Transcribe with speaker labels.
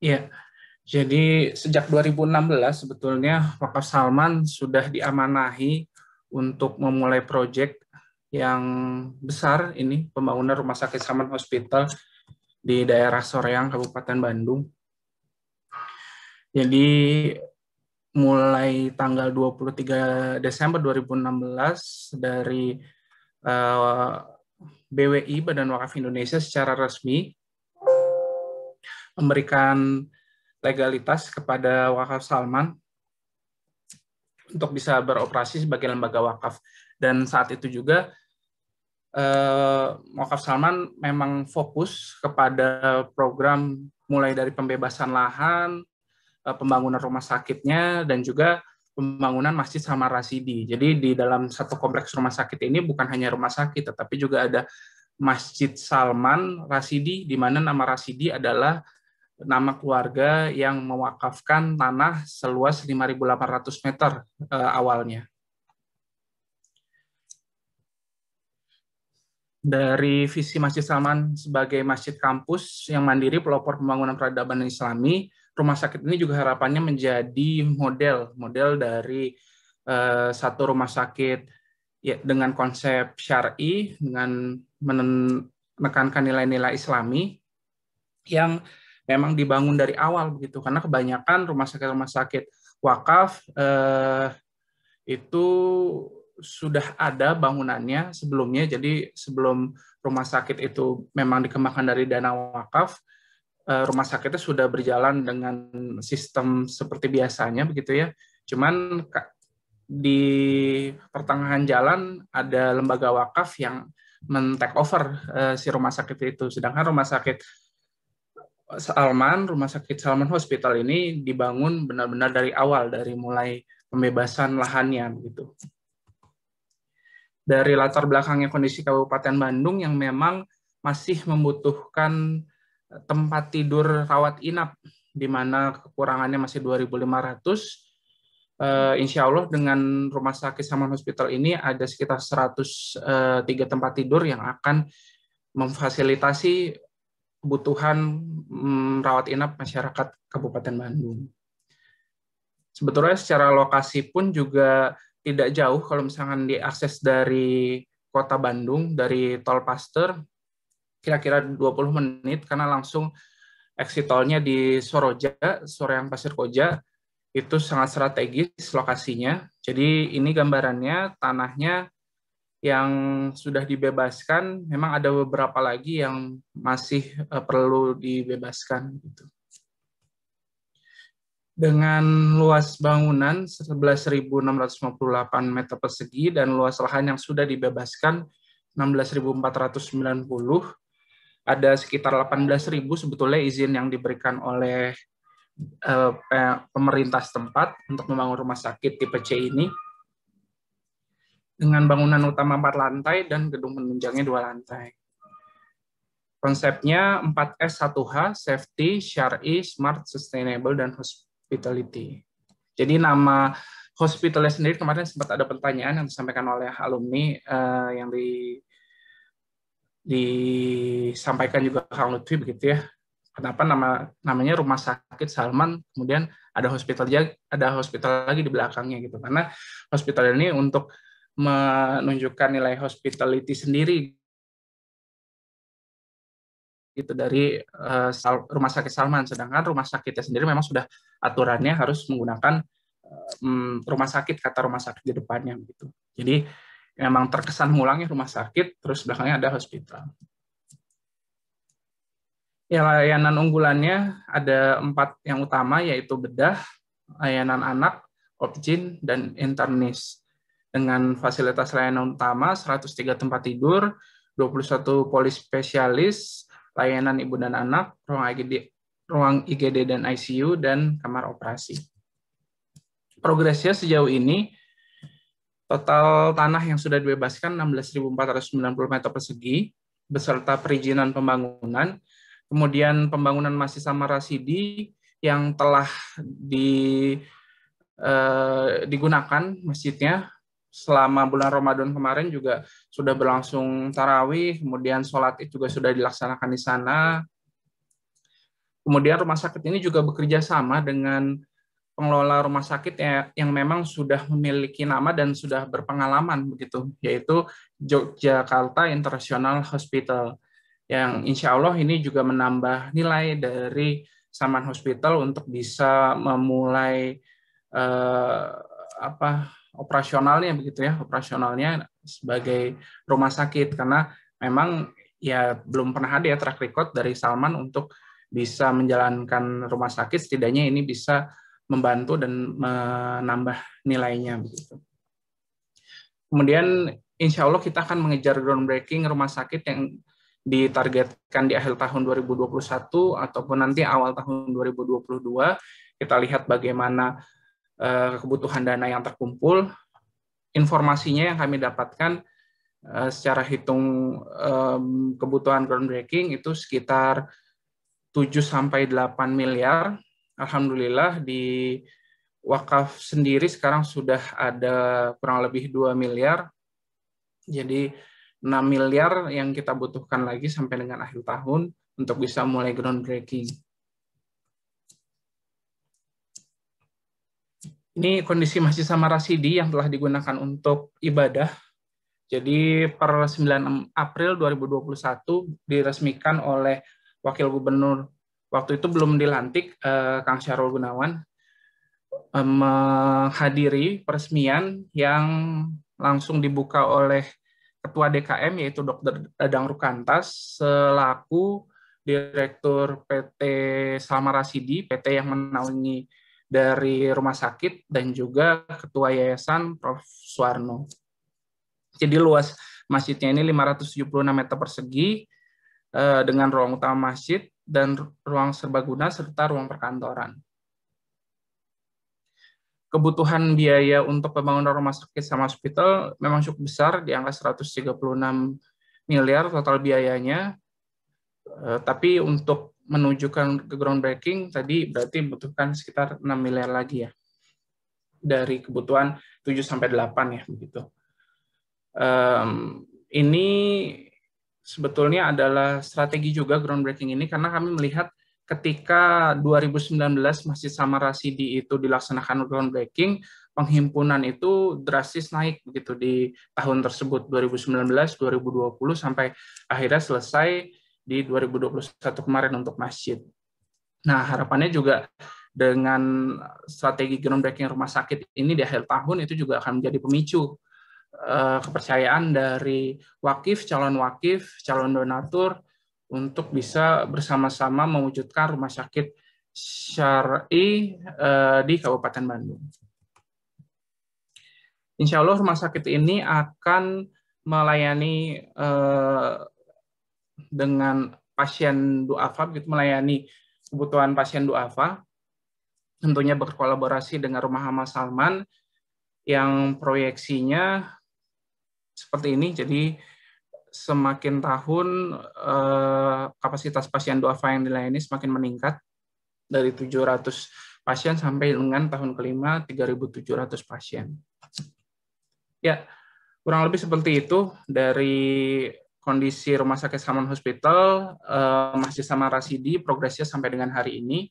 Speaker 1: Ya, jadi sejak 2016 sebetulnya Wakaf Salman sudah diamanahi untuk memulai proyek yang besar ini pembangunan Rumah Sakit Salman Hospital di daerah Soreang, Kabupaten Bandung. Jadi mulai tanggal 23 Desember 2016 dari uh, eh, BWI Badan Wakaf Indonesia secara resmi memberikan legalitas kepada Wakaf Salman untuk bisa beroperasi sebagai lembaga wakaf. Dan saat itu juga eh, Wakaf Salman memang fokus kepada program mulai dari pembebasan lahan, eh, pembangunan rumah sakitnya, dan juga pembangunan masjid sama rasidi. Jadi di dalam satu kompleks rumah sakit ini bukan hanya rumah sakit, tetapi juga ada Masjid Salman Rasidi, di mana nama Rasidi adalah nama keluarga yang mewakafkan tanah seluas 5.800 meter eh, awalnya. Dari visi Masjid Salman sebagai masjid kampus yang mandiri pelopor pembangunan peradaban Islami, rumah sakit ini juga harapannya menjadi model model dari eh, satu rumah sakit ya, dengan konsep syari dengan menekankan nilai-nilai Islami yang memang dibangun dari awal begitu karena kebanyakan rumah sakit rumah sakit wakaf eh, itu sudah ada bangunannya sebelumnya jadi sebelum rumah sakit itu memang dikembangkan dari dana wakaf eh, rumah sakitnya sudah berjalan dengan sistem seperti biasanya begitu ya cuman di pertengahan jalan ada lembaga wakaf yang men take over uh, si rumah sakit itu sedangkan rumah sakit Salman, Rumah Sakit Salman Hospital ini dibangun benar-benar dari awal, dari mulai pembebasan lahannya gitu. Dari latar belakangnya kondisi Kabupaten Bandung yang memang masih membutuhkan eh, tempat tidur rawat inap di mana kekurangannya masih 2.500. Uh, eh, insya Allah dengan Rumah Sakit Salman Hospital ini ada sekitar 103 eh, tempat tidur yang akan memfasilitasi kebutuhan mm, rawat inap masyarakat Kabupaten Bandung. Sebetulnya secara lokasi pun juga tidak jauh kalau misalkan diakses dari kota Bandung, dari tol Paster, kira-kira 20 menit karena langsung exit tolnya di Soroja, Soreang Pasir Koja, itu sangat strategis lokasinya. Jadi ini gambarannya tanahnya yang sudah dibebaskan, memang ada beberapa lagi yang masih eh, perlu dibebaskan. Gitu. Dengan luas bangunan 11.658 meter persegi dan luas lahan yang sudah dibebaskan 16.490, ada sekitar 18.000 sebetulnya izin yang diberikan oleh eh, pemerintah setempat untuk membangun rumah sakit tipe C ini dengan bangunan utama empat lantai dan gedung penunjangnya dua lantai. Konsepnya 4S 1H, Safety, Syari, Smart, Sustainable, dan Hospitality. Jadi nama hospitalnya sendiri kemarin sempat ada pertanyaan yang disampaikan oleh alumni uh, yang di disampaikan juga Kang Lutfi begitu ya. Kenapa nama namanya Rumah Sakit Salman, kemudian ada hospital ada hospital lagi di belakangnya gitu. Karena hospital ini untuk menunjukkan nilai hospitality sendiri gitu dari uh, rumah sakit Salman sedangkan rumah sakitnya sendiri memang sudah aturannya harus menggunakan um, rumah sakit kata rumah sakit di depannya gitu jadi memang terkesan mengulangi rumah sakit terus belakangnya ada hospital ya layanan unggulannya ada empat yang utama yaitu bedah layanan anak opjin dan internis dengan fasilitas layanan utama 103 tempat tidur, 21 polis spesialis, layanan ibu dan anak, ruang IGD, ruang IGD dan ICU dan kamar operasi. Progresnya sejauh ini total tanah yang sudah dibebaskan 16.490 meter persegi beserta perizinan pembangunan. Kemudian pembangunan masih sama rasidi yang telah di, eh, digunakan masjidnya selama bulan Ramadan kemarin juga sudah berlangsung tarawih, kemudian sholat itu juga sudah dilaksanakan di sana. Kemudian rumah sakit ini juga bekerja sama dengan pengelola rumah sakit ya, yang memang sudah memiliki nama dan sudah berpengalaman begitu, yaitu Yogyakarta International Hospital yang insya Allah ini juga menambah nilai dari Saman Hospital untuk bisa memulai eh, apa operasionalnya begitu ya operasionalnya sebagai rumah sakit karena memang ya belum pernah ada ya track record dari Salman untuk bisa menjalankan rumah sakit setidaknya ini bisa membantu dan menambah nilainya begitu. Kemudian insya Allah kita akan mengejar groundbreaking rumah sakit yang ditargetkan di akhir tahun 2021 ataupun nanti awal tahun 2022 kita lihat bagaimana Eh, kebutuhan dana yang terkumpul, informasinya yang kami dapatkan eh, secara hitung kebutuhan groundbreaking itu sekitar 7 sampai 8 miliar. Alhamdulillah di wakaf sendiri sekarang sudah ada kurang lebih 2 miliar. Jadi 6 miliar yang kita butuhkan lagi sampai dengan akhir tahun untuk bisa mulai groundbreaking. Ini kondisi Masjid Samara Sidi yang telah digunakan untuk ibadah. Jadi per 9 April 2021 diresmikan oleh Wakil Gubernur waktu itu belum dilantik eh, Kang Syarul Gunawan eh, menghadiri peresmian yang langsung dibuka oleh Ketua DKM yaitu Dr. Dadang Rukantas selaku Direktur PT Samara Sidi, PT yang menaungi dari rumah sakit dan juga ketua yayasan Prof. Suwarno. Jadi luas masjidnya ini 576 meter persegi eh, dengan ruang utama masjid dan ruang serbaguna serta ruang perkantoran. Kebutuhan biaya untuk pembangunan rumah sakit sama hospital memang cukup besar di angka 136 miliar total biayanya. Eh, tapi untuk menunjukkan ke groundbreaking tadi berarti butuhkan sekitar 6 miliar lagi ya dari kebutuhan 7 sampai 8 ya begitu. Um, ini sebetulnya adalah strategi juga groundbreaking ini karena kami melihat ketika 2019 sama sama Rasidi itu dilaksanakan groundbreaking, penghimpunan itu drastis naik begitu di tahun tersebut 2019, 2020 sampai akhirnya selesai di 2021 kemarin untuk masjid. Nah, harapannya juga dengan strategi breaking rumah sakit ini di akhir tahun itu juga akan menjadi pemicu eh, kepercayaan dari wakif, calon wakif, calon donatur untuk bisa bersama-sama mewujudkan rumah sakit syar'i eh, di Kabupaten Bandung. Insya Allah rumah sakit ini akan melayani eh, dengan pasien duafa gitu melayani kebutuhan pasien duafa tentunya berkolaborasi dengan Rumah Hama Salman yang proyeksinya seperti ini jadi semakin tahun eh, kapasitas pasien duafa yang dilayani semakin meningkat dari 700 pasien sampai dengan tahun kelima 3.700 pasien. Ya, kurang lebih seperti itu dari kondisi rumah sakit Saman Hospital uh, masih sama Rasidi progresnya sampai dengan hari ini